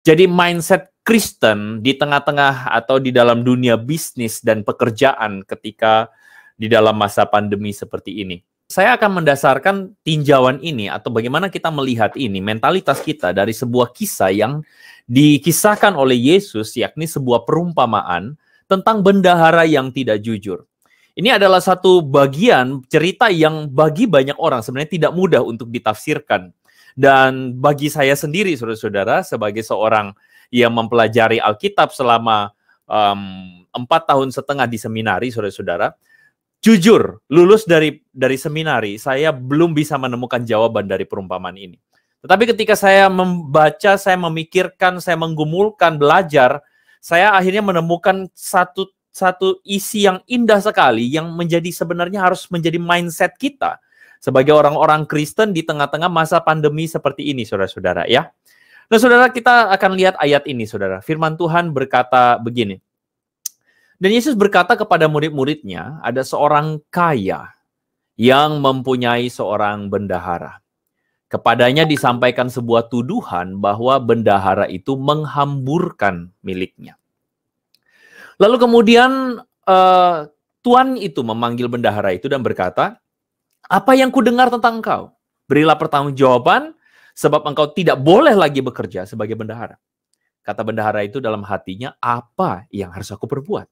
Jadi mindset Kristen di tengah-tengah atau di dalam dunia bisnis dan pekerjaan ketika di dalam masa pandemi seperti ini. Saya akan mendasarkan tinjauan ini atau bagaimana kita melihat ini, mentalitas kita dari sebuah kisah yang dikisahkan oleh Yesus yakni sebuah perumpamaan tentang bendahara yang tidak jujur. Ini adalah satu bagian cerita yang bagi banyak orang sebenarnya tidak mudah untuk ditafsirkan dan bagi saya sendiri, saudara-saudara, sebagai seorang yang mempelajari Alkitab selama empat um, tahun setengah di seminari, saudara-saudara, jujur lulus dari dari seminari, saya belum bisa menemukan jawaban dari perumpamaan ini. Tetapi ketika saya membaca, saya memikirkan, saya menggumulkan, belajar, saya akhirnya menemukan satu satu isi yang indah sekali yang menjadi sebenarnya harus menjadi mindset kita sebagai orang-orang Kristen di tengah-tengah masa pandemi seperti ini, saudara-saudara ya. Nah, saudara kita akan lihat ayat ini, saudara. Firman Tuhan berkata begini. Dan Yesus berkata kepada murid-muridnya, ada seorang kaya yang mempunyai seorang bendahara. Kepadanya disampaikan sebuah tuduhan bahwa bendahara itu menghamburkan miliknya. Lalu kemudian uh, tuan itu memanggil bendahara itu dan berkata, apa yang kudengar tentang engkau? Berilah pertanggungjawaban sebab engkau tidak boleh lagi bekerja sebagai bendahara. Kata bendahara itu dalam hatinya, apa yang harus aku perbuat?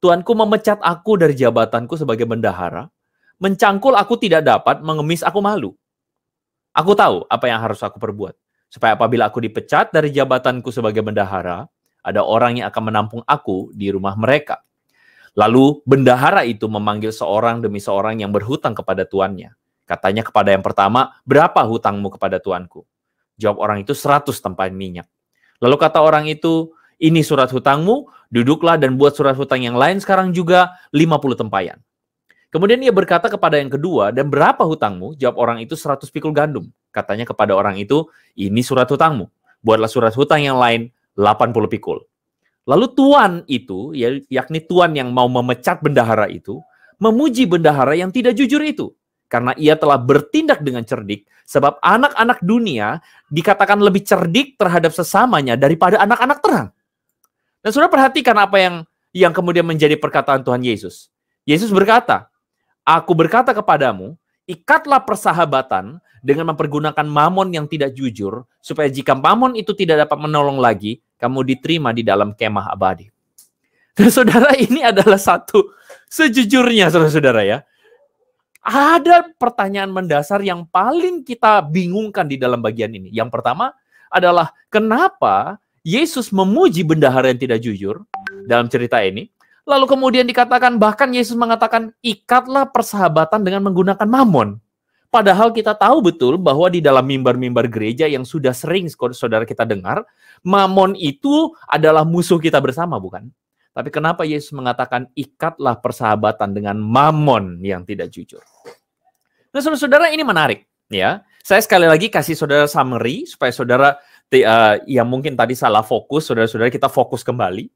Tuanku memecat aku dari jabatanku sebagai bendahara, mencangkul aku tidak dapat, mengemis aku malu. Aku tahu apa yang harus aku perbuat. Supaya apabila aku dipecat dari jabatanku sebagai bendahara, ada orang yang akan menampung aku di rumah mereka. Lalu bendahara itu memanggil seorang demi seorang yang berhutang kepada tuannya. Katanya kepada yang pertama, berapa hutangmu kepada tuanku? Jawab orang itu, seratus tempat minyak. Lalu kata orang itu, ini surat hutangmu, duduklah dan buat surat hutang yang lain sekarang juga lima puluh tempayan. Kemudian ia berkata kepada yang kedua, dan berapa hutangmu? Jawab orang itu seratus pikul gandum. Katanya kepada orang itu, ini surat hutangmu. Buatlah surat hutang yang lain puluh pikul. Lalu tuan itu, ya, yakni tuan yang mau memecat bendahara itu, memuji bendahara yang tidak jujur itu. Karena ia telah bertindak dengan cerdik, sebab anak-anak dunia dikatakan lebih cerdik terhadap sesamanya daripada anak-anak terang. Dan sudah perhatikan apa yang yang kemudian menjadi perkataan Tuhan Yesus. Yesus berkata, Aku berkata kepadamu, ikatlah persahabatan dengan mempergunakan mamon yang tidak jujur, supaya jika mamon itu tidak dapat menolong lagi, kamu diterima di dalam kemah abadi. Dan saudara ini adalah satu sejujurnya saudara-saudara ya. Ada pertanyaan mendasar yang paling kita bingungkan di dalam bagian ini. Yang pertama adalah kenapa Yesus memuji bendahara yang tidak jujur dalam cerita ini. Lalu kemudian dikatakan bahkan Yesus mengatakan ikatlah persahabatan dengan menggunakan mamon. Padahal kita tahu betul bahwa di dalam mimbar-mimbar gereja yang sudah sering saudara kita dengar, mamon itu adalah musuh kita bersama, bukan? Tapi kenapa Yesus mengatakan ikatlah persahabatan dengan mamon yang tidak jujur? Nah, saudara-saudara ini menarik, ya. Saya sekali lagi kasih saudara summary supaya saudara uh, eh, yang mungkin tadi salah fokus, saudara-saudara kita fokus kembali.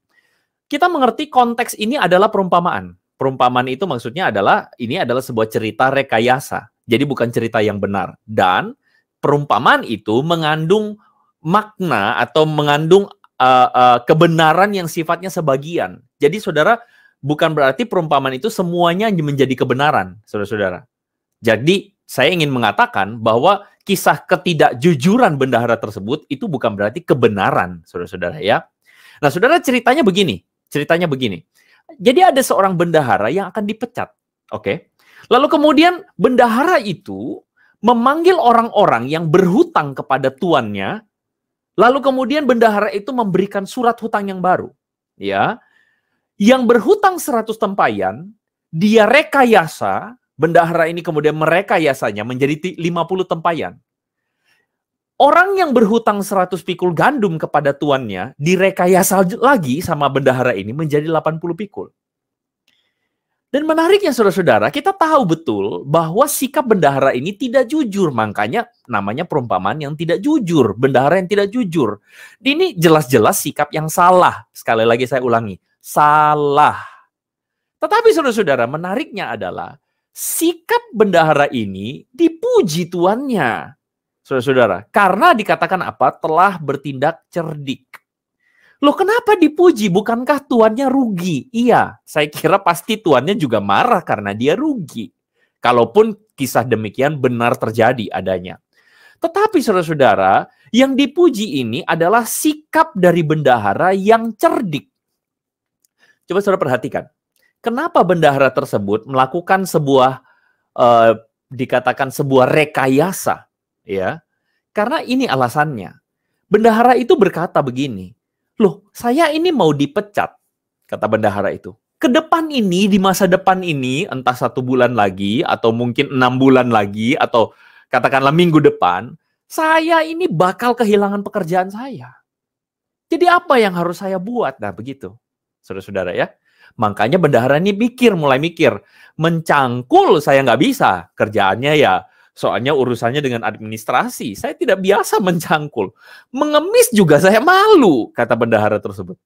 Kita mengerti konteks ini adalah perumpamaan. Perumpamaan itu maksudnya adalah ini adalah sebuah cerita rekayasa jadi bukan cerita yang benar. Dan perumpamaan itu mengandung makna atau mengandung uh, uh, kebenaran yang sifatnya sebagian. Jadi saudara bukan berarti perumpamaan itu semuanya menjadi kebenaran, saudara-saudara. Jadi saya ingin mengatakan bahwa kisah ketidakjujuran bendahara tersebut itu bukan berarti kebenaran, saudara-saudara ya. Nah, saudara ceritanya begini, ceritanya begini. Jadi ada seorang bendahara yang akan dipecat, oke? Okay? Lalu kemudian bendahara itu memanggil orang-orang yang berhutang kepada tuannya, lalu kemudian bendahara itu memberikan surat hutang yang baru. Ya, yang berhutang 100 tempayan, dia rekayasa, bendahara ini kemudian merekayasanya menjadi 50 tempayan. Orang yang berhutang 100 pikul gandum kepada tuannya direkayasa lagi sama bendahara ini menjadi 80 pikul. Dan menariknya saudara-saudara, kita tahu betul bahwa sikap bendahara ini tidak jujur. Makanya namanya perumpamaan yang tidak jujur, bendahara yang tidak jujur. Ini jelas-jelas sikap yang salah. Sekali lagi saya ulangi, salah. Tetapi saudara-saudara, menariknya adalah sikap bendahara ini dipuji tuannya. Saudara-saudara, karena dikatakan apa? Telah bertindak cerdik. Loh kenapa dipuji? Bukankah tuannya rugi? Iya, saya kira pasti tuannya juga marah karena dia rugi. Kalaupun kisah demikian benar terjadi adanya. Tetapi saudara-saudara, yang dipuji ini adalah sikap dari bendahara yang cerdik. Coba saudara perhatikan. Kenapa bendahara tersebut melakukan sebuah eh, dikatakan sebuah rekayasa, ya? Karena ini alasannya. Bendahara itu berkata begini, loh saya ini mau dipecat, kata bendahara itu. Ke depan ini, di masa depan ini, entah satu bulan lagi, atau mungkin enam bulan lagi, atau katakanlah minggu depan, saya ini bakal kehilangan pekerjaan saya. Jadi apa yang harus saya buat? Nah begitu, saudara-saudara ya. Makanya bendahara ini mikir, mulai mikir. Mencangkul saya nggak bisa. Kerjaannya ya Soalnya urusannya dengan administrasi, saya tidak biasa mencangkul. Mengemis juga saya malu, kata bendahara tersebut.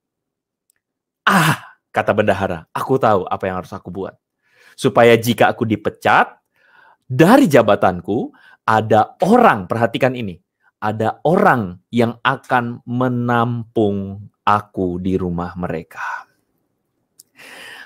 Ah, kata bendahara, aku tahu apa yang harus aku buat. Supaya jika aku dipecat dari jabatanku, ada orang, perhatikan ini, ada orang yang akan menampung aku di rumah mereka.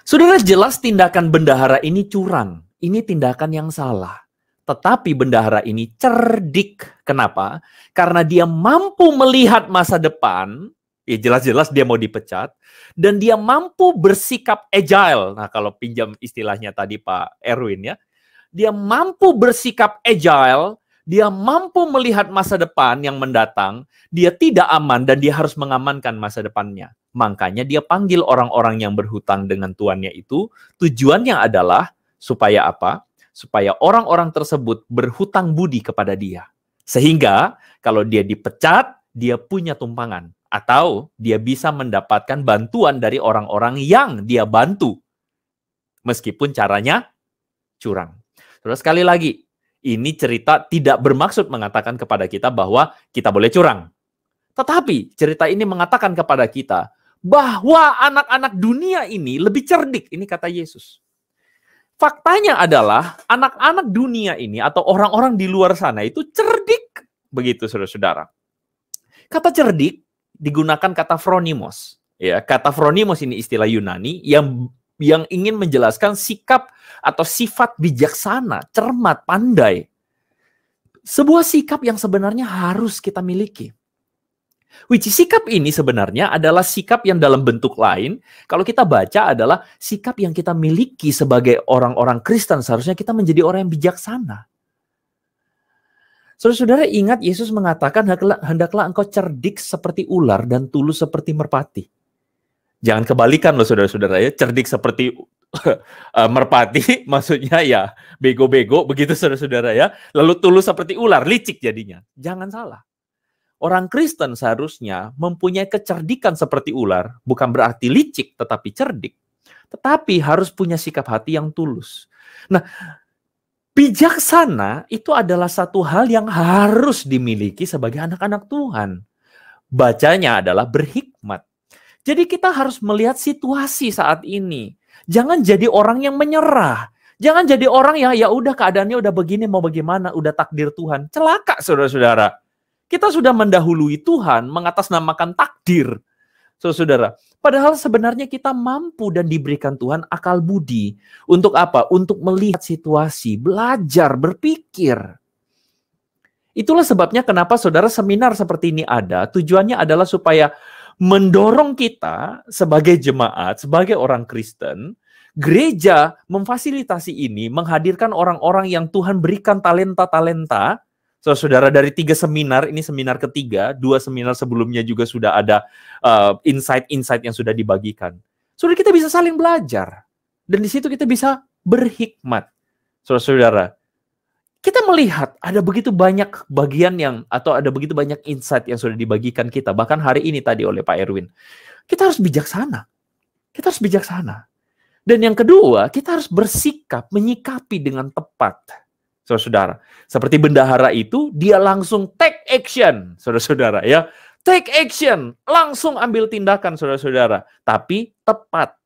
Saudara, jelas tindakan bendahara ini curang. Ini tindakan yang salah. Tetapi bendahara ini cerdik. Kenapa? Karena dia mampu melihat masa depan, ya jelas-jelas dia mau dipecat, dan dia mampu bersikap agile. Nah kalau pinjam istilahnya tadi Pak Erwin ya, dia mampu bersikap agile, dia mampu melihat masa depan yang mendatang, dia tidak aman dan dia harus mengamankan masa depannya. Makanya dia panggil orang-orang yang berhutang dengan tuannya itu, tujuannya adalah supaya apa? supaya orang-orang tersebut berhutang budi kepada dia. Sehingga kalau dia dipecat, dia punya tumpangan atau dia bisa mendapatkan bantuan dari orang-orang yang dia bantu. Meskipun caranya curang. Terus sekali lagi, ini cerita tidak bermaksud mengatakan kepada kita bahwa kita boleh curang. Tetapi cerita ini mengatakan kepada kita bahwa anak-anak dunia ini lebih cerdik. Ini kata Yesus. Faktanya adalah anak-anak dunia ini atau orang-orang di luar sana itu cerdik begitu saudara-saudara. Kata cerdik digunakan kata phronimos. Ya, kata phronimos ini istilah Yunani yang yang ingin menjelaskan sikap atau sifat bijaksana, cermat, pandai. Sebuah sikap yang sebenarnya harus kita miliki. Which sikap ini sebenarnya adalah sikap yang dalam bentuk lain. Kalau kita baca adalah sikap yang kita miliki sebagai orang-orang Kristen seharusnya kita menjadi orang yang bijaksana. Saudara-saudara ingat Yesus mengatakan hendaklah engkau cerdik seperti ular dan tulus seperti merpati. Jangan kebalikan loh saudara-saudara ya, cerdik seperti eh, merpati maksudnya ya bego-bego begitu saudara-saudara ya. Lalu tulus seperti ular, licik jadinya. Jangan salah. Orang Kristen seharusnya mempunyai kecerdikan seperti ular, bukan berarti licik tetapi cerdik. Tetapi harus punya sikap hati yang tulus. Nah, bijaksana itu adalah satu hal yang harus dimiliki sebagai anak-anak Tuhan. Bacanya adalah berhikmat. Jadi kita harus melihat situasi saat ini. Jangan jadi orang yang menyerah. Jangan jadi orang yang ya udah keadaannya udah begini mau bagaimana, udah takdir Tuhan. Celaka saudara-saudara. Kita sudah mendahului Tuhan mengatasnamakan takdir. So, saudara, padahal sebenarnya kita mampu dan diberikan Tuhan akal budi. Untuk apa? Untuk melihat situasi, belajar, berpikir. Itulah sebabnya kenapa saudara seminar seperti ini ada. Tujuannya adalah supaya mendorong kita sebagai jemaat, sebagai orang Kristen, gereja memfasilitasi ini, menghadirkan orang-orang yang Tuhan berikan talenta-talenta So, saudara dari tiga seminar ini seminar ketiga, dua seminar sebelumnya juga sudah ada eh, insight-insight uh, yang sudah dibagikan. Saudara kita bisa saling belajar dan di situ kita bisa berhikmat, saudara-saudara. Kita melihat ada begitu banyak bagian yang atau ada begitu banyak insight yang sudah dibagikan kita. Bahkan hari ini tadi oleh Pak Erwin, kita harus bijaksana. Kita harus bijaksana. Dan yang kedua, kita harus bersikap, menyikapi dengan tepat saudara-saudara. Seperti bendahara itu, dia langsung take action, saudara-saudara ya. Take action, langsung ambil tindakan saudara-saudara, tapi tepat.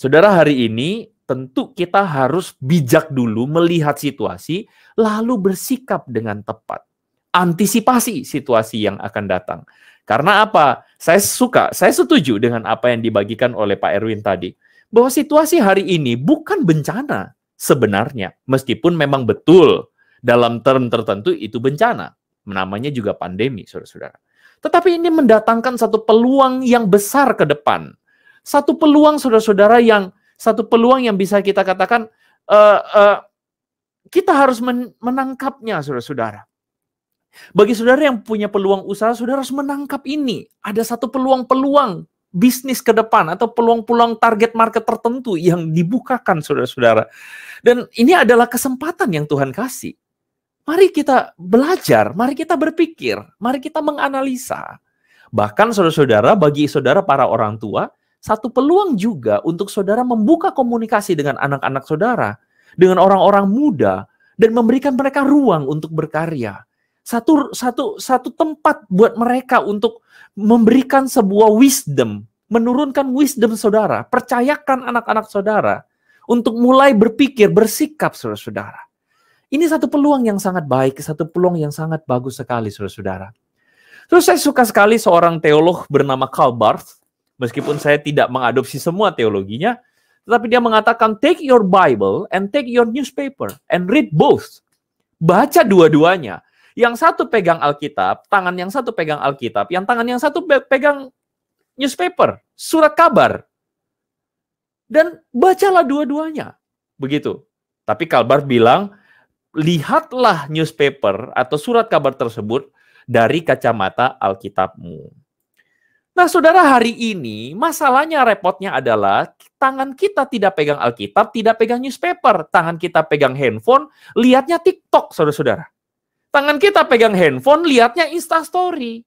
Saudara hari ini tentu kita harus bijak dulu melihat situasi lalu bersikap dengan tepat. Antisipasi situasi yang akan datang. Karena apa? Saya suka, saya setuju dengan apa yang dibagikan oleh Pak Erwin tadi. Bahwa situasi hari ini bukan bencana, sebenarnya. Meskipun memang betul dalam term tertentu itu bencana. Namanya juga pandemi, saudara-saudara. Tetapi ini mendatangkan satu peluang yang besar ke depan. Satu peluang, saudara-saudara, yang satu peluang yang bisa kita katakan uh, uh, kita harus men menangkapnya, saudara-saudara. Bagi saudara yang punya peluang usaha, saudara harus menangkap ini. Ada satu peluang-peluang bisnis ke depan atau peluang-peluang target market tertentu yang dibukakan saudara-saudara. Dan ini adalah kesempatan yang Tuhan kasih. Mari kita belajar, mari kita berpikir, mari kita menganalisa. Bahkan saudara-saudara bagi saudara para orang tua, satu peluang juga untuk saudara membuka komunikasi dengan anak-anak saudara, dengan orang-orang muda dan memberikan mereka ruang untuk berkarya satu satu satu tempat buat mereka untuk memberikan sebuah wisdom, menurunkan wisdom saudara, percayakan anak-anak saudara untuk mulai berpikir, bersikap saudara-saudara. Ini satu peluang yang sangat baik, satu peluang yang sangat bagus sekali saudara-saudara. Terus saya suka sekali seorang teolog bernama Karl Barth, meskipun saya tidak mengadopsi semua teologinya, tetapi dia mengatakan take your Bible and take your newspaper and read both. Baca dua-duanya yang satu pegang Alkitab, tangan yang satu pegang Alkitab, yang tangan yang satu pegang newspaper, surat kabar. Dan bacalah dua-duanya. Begitu. Tapi Kalbar bilang, lihatlah newspaper atau surat kabar tersebut dari kacamata Alkitabmu. Nah, saudara, hari ini masalahnya repotnya adalah tangan kita tidak pegang Alkitab, tidak pegang newspaper, tangan kita pegang handphone, lihatnya TikTok, saudara-saudara. Tangan kita pegang handphone, lihatnya Story.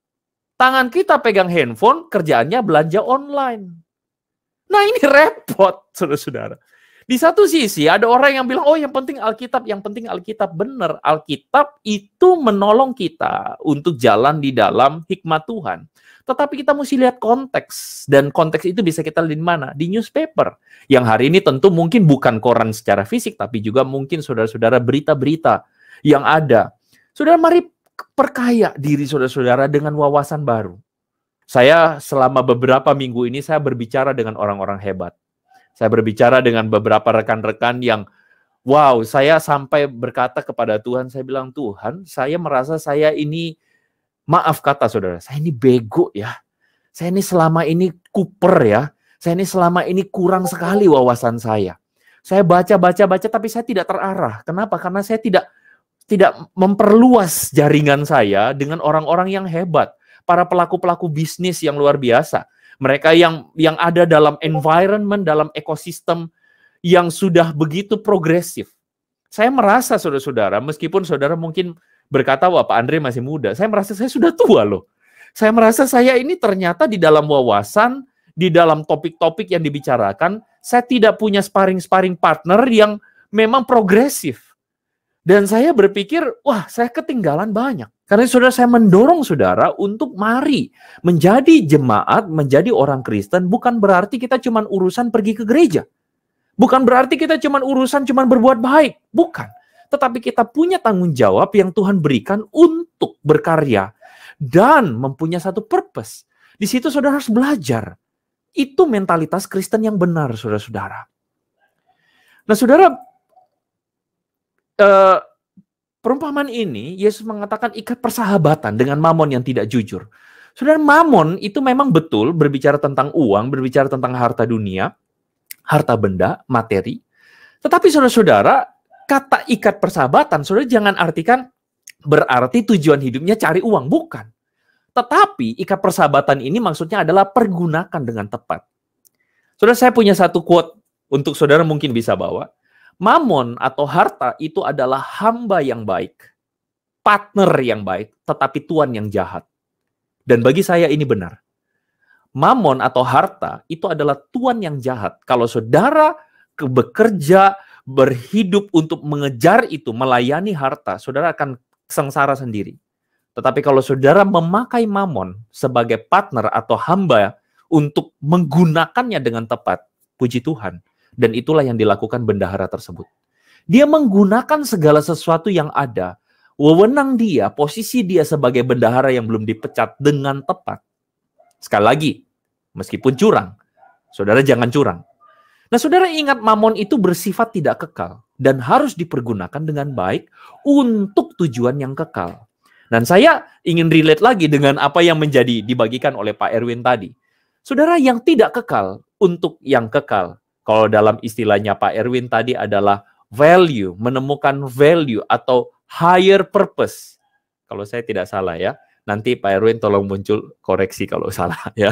Tangan kita pegang handphone, kerjaannya belanja online. Nah ini repot, saudara-saudara. Di satu sisi ada orang yang bilang, oh yang penting Alkitab, yang penting Alkitab. Benar, Alkitab itu menolong kita untuk jalan di dalam hikmat Tuhan. Tetapi kita mesti lihat konteks. Dan konteks itu bisa kita lihat di mana? Di newspaper. Yang hari ini tentu mungkin bukan koran secara fisik, tapi juga mungkin saudara-saudara berita-berita yang ada. Saudara mari perkaya diri saudara-saudara dengan wawasan baru. Saya selama beberapa minggu ini saya berbicara dengan orang-orang hebat. Saya berbicara dengan beberapa rekan-rekan yang wow, saya sampai berkata kepada Tuhan, saya bilang Tuhan, saya merasa saya ini maaf kata saudara, saya ini bego ya. Saya ini selama ini kuper ya. Saya ini selama ini kurang sekali wawasan saya. Saya baca, baca, baca, tapi saya tidak terarah. Kenapa? Karena saya tidak tidak memperluas jaringan saya dengan orang-orang yang hebat, para pelaku-pelaku bisnis yang luar biasa. Mereka yang yang ada dalam environment, dalam ekosistem yang sudah begitu progresif. Saya merasa saudara-saudara, meskipun saudara mungkin berkata, "Wah, Pak Andre masih muda." Saya merasa saya sudah tua loh. Saya merasa saya ini ternyata di dalam wawasan, di dalam topik-topik yang dibicarakan, saya tidak punya sparring-sparring partner yang memang progresif dan saya berpikir, wah saya ketinggalan banyak. Karena saudara saya mendorong saudara untuk mari menjadi jemaat, menjadi orang Kristen bukan berarti kita cuma urusan pergi ke gereja. Bukan berarti kita cuma urusan cuma berbuat baik, bukan. Tetapi kita punya tanggung jawab yang Tuhan berikan untuk berkarya dan mempunyai satu purpose. Di situ saudara harus belajar. Itu mentalitas Kristen yang benar, saudara-saudara. Nah, saudara, eh, perumpamaan ini Yesus mengatakan ikat persahabatan dengan mamon yang tidak jujur. Saudara mamon itu memang betul berbicara tentang uang, berbicara tentang harta dunia, harta benda, materi. Tetapi saudara-saudara, kata ikat persahabatan, saudara jangan artikan berarti tujuan hidupnya cari uang, bukan. Tetapi ikat persahabatan ini maksudnya adalah pergunakan dengan tepat. Saudara, saya punya satu quote untuk saudara mungkin bisa bawa. Mamon atau harta itu adalah hamba yang baik, partner yang baik, tetapi tuan yang jahat. Dan bagi saya ini benar. Mamon atau harta itu adalah tuan yang jahat. Kalau saudara bekerja, berhidup untuk mengejar itu, melayani harta, saudara akan sengsara sendiri. Tetapi kalau saudara memakai mamon sebagai partner atau hamba untuk menggunakannya dengan tepat, puji Tuhan, dan itulah yang dilakukan bendahara tersebut. Dia menggunakan segala sesuatu yang ada, wewenang dia, posisi dia sebagai bendahara yang belum dipecat dengan tepat. Sekali lagi, meskipun curang, saudara jangan curang. Nah, saudara ingat mamon itu bersifat tidak kekal dan harus dipergunakan dengan baik untuk tujuan yang kekal. Dan saya ingin relate lagi dengan apa yang menjadi dibagikan oleh Pak Erwin tadi. Saudara yang tidak kekal untuk yang kekal. Kalau dalam istilahnya Pak Erwin tadi adalah value, menemukan value atau higher purpose. Kalau saya tidak salah ya. Nanti Pak Erwin tolong muncul koreksi kalau salah ya.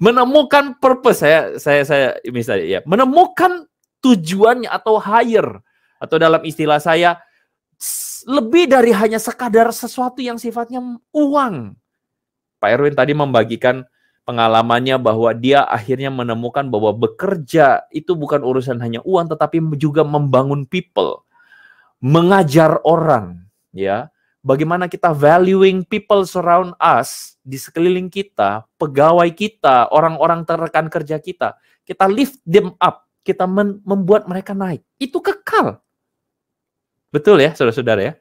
Menemukan purpose saya saya saya misalnya ya, menemukan tujuannya atau higher atau dalam istilah saya lebih dari hanya sekadar sesuatu yang sifatnya uang. Pak Erwin tadi membagikan pengalamannya bahwa dia akhirnya menemukan bahwa bekerja itu bukan urusan hanya uang tetapi juga membangun people, mengajar orang, ya. Bagaimana kita valuing people surround us di sekeliling kita, pegawai kita, orang-orang terekan kerja kita. Kita lift them up, kita membuat mereka naik. Itu kekal. Betul ya, saudara-saudara ya?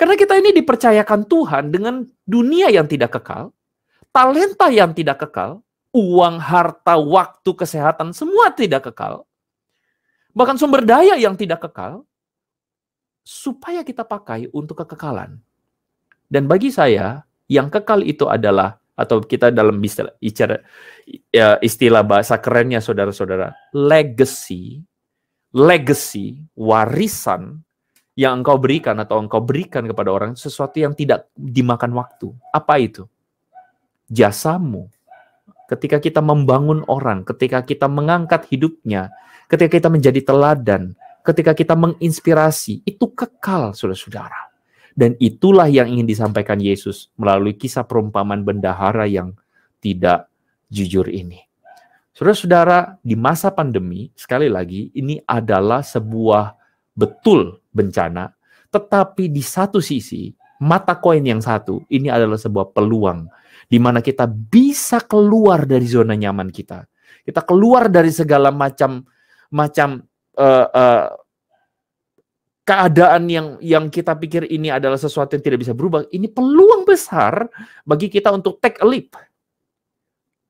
Karena kita ini dipercayakan Tuhan dengan dunia yang tidak kekal, talenta yang tidak kekal, uang, harta, waktu, kesehatan, semua tidak kekal. Bahkan sumber daya yang tidak kekal, supaya kita pakai untuk kekekalan. Dan bagi saya, yang kekal itu adalah, atau kita dalam istilah, ya, istilah bahasa kerennya saudara-saudara, legacy, legacy, warisan yang engkau berikan atau engkau berikan kepada orang sesuatu yang tidak dimakan waktu. Apa itu? jasamu, ketika kita membangun orang, ketika kita mengangkat hidupnya, ketika kita menjadi teladan, ketika kita menginspirasi, itu kekal, saudara-saudara. Dan itulah yang ingin disampaikan Yesus melalui kisah perumpamaan bendahara yang tidak jujur ini. Saudara-saudara, di masa pandemi, sekali lagi, ini adalah sebuah betul bencana, tetapi di satu sisi, mata koin yang satu, ini adalah sebuah peluang di mana kita bisa keluar dari zona nyaman kita. Kita keluar dari segala macam macam uh, uh, keadaan yang yang kita pikir ini adalah sesuatu yang tidak bisa berubah. Ini peluang besar bagi kita untuk take a leap.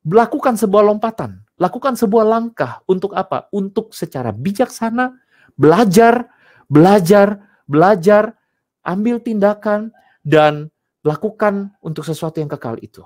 Lakukan sebuah lompatan, lakukan sebuah langkah untuk apa? Untuk secara bijaksana belajar, belajar, belajar, ambil tindakan dan lakukan untuk sesuatu yang kekal itu.